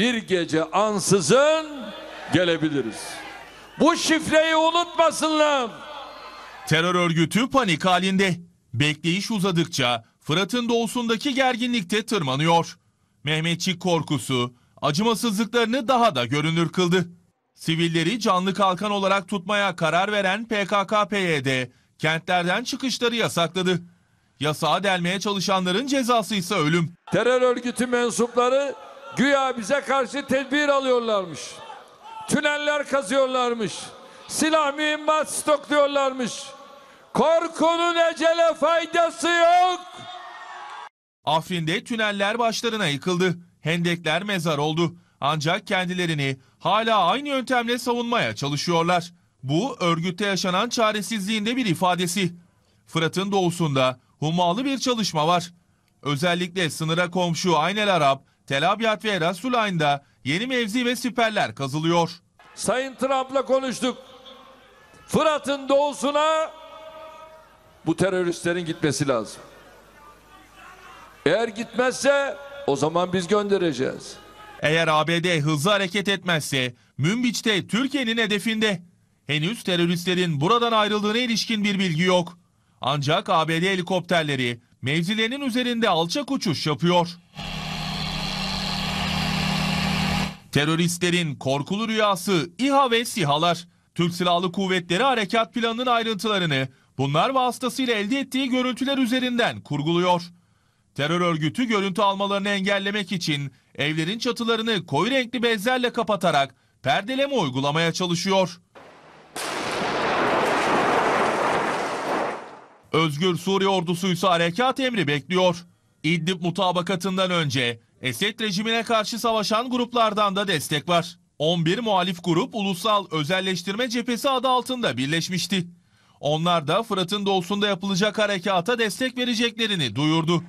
bir gece ansızın gelebiliriz. Bu şifreyi unutmasınlar. Terör örgütü panik halinde. Bekleyiş uzadıkça Fırat'ın doğusundaki gerginlikte tırmanıyor. Mehmetçik korkusu acımasızlıklarını daha da görünür kıldı. Sivilleri canlı kalkan olarak tutmaya karar veren PKK-PYD kentlerden çıkışları yasakladı. Yasağa delmeye çalışanların cezası ise ölüm. Terör örgütü mensupları Güya bize karşı tedbir alıyorlarmış. Tüneller kazıyorlarmış. Silah mühimmat stokluyorlarmış. Korkunun ecele faydası yok. Afrin'de tüneller başlarına yıkıldı. Hendekler mezar oldu. Ancak kendilerini hala aynı yöntemle savunmaya çalışıyorlar. Bu örgütte yaşanan çaresizliğinde bir ifadesi. Fırat'ın doğusunda hummalı bir çalışma var. Özellikle sınıra komşu Aynel Arap Tel Abyad ve Rasul Ayn'da yeni mevzi ve siperler kazılıyor. Sayın Trump'la konuştuk. Fırat'ın doğusuna bu teröristlerin gitmesi lazım. Eğer gitmezse o zaman biz göndereceğiz. Eğer ABD hızlı hareket etmezse Münbiç'te Türkiye'nin hedefinde. Henüz teröristlerin buradan ayrıldığına ilişkin bir bilgi yok. Ancak ABD helikopterleri mevzilerinin üzerinde alçak uçuş yapıyor. Teröristlerin korkulu rüyası İHA ve SİHA'lar. Türk Silahlı Kuvvetleri harekat planının ayrıntılarını bunlar vasıtasıyla elde ettiği görüntüler üzerinden kurguluyor. Terör örgütü görüntü almalarını engellemek için evlerin çatılarını koyu renkli bezlerle kapatarak perdeleme uygulamaya çalışıyor. Özgür Suriye ordusu ise harekat emri bekliyor. İdlib mutabakatından önce Esed rejimine karşı savaşan gruplardan da destek var. 11 muhalif grup Ulusal Özelleştirme Cephesi adı altında birleşmişti. Onlar da Fırat'ın doğusunda yapılacak harekata destek vereceklerini duyurdu.